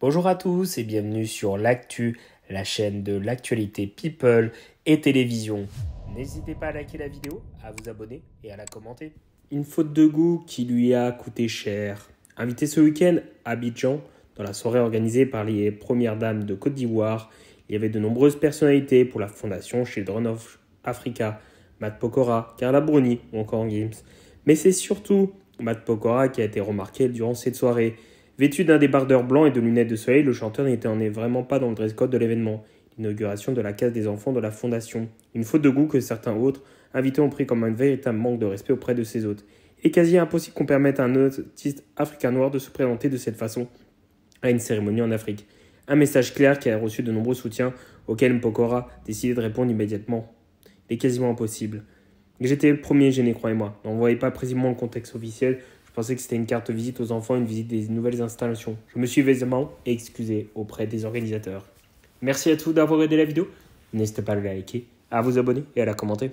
Bonjour à tous et bienvenue sur l'actu, la chaîne de l'actualité people et télévision. N'hésitez pas à liker la vidéo, à vous abonner et à la commenter. Une faute de goût qui lui a coûté cher. Invité ce week-end à Abidjan, dans la soirée organisée par les Premières Dames de Côte d'Ivoire, il y avait de nombreuses personnalités pour la fondation Drone of Africa, Matt Pokora, Carla Bruni ou encore Gims. Mais c'est surtout Matt Pokora qui a été remarqué durant cette soirée. Vêtu d'un débardeur blanc et de lunettes de soleil, le chanteur n'était en est vraiment pas dans le dress code de l'événement, l'inauguration de la case des enfants de la fondation. Une faute de goût que certains autres invités ont pris comme un véritable manque de respect auprès de ses hôtes. est quasi impossible qu'on permette à un artiste africain noir de se présenter de cette façon à une cérémonie en Afrique. Un message clair qui a reçu de nombreux soutiens auxquels Mpokora décidait de répondre immédiatement. Il est quasiment impossible. J'étais le premier gêné, croyez-moi. N'envoyez pas précisément le contexte officiel je pensais que c'était une carte visite aux enfants, une visite des nouvelles installations. Je me suis vainement excusé auprès des organisateurs. Merci à tous d'avoir aidé la vidéo. N'hésitez pas à la liker, à vous abonner et à la commenter.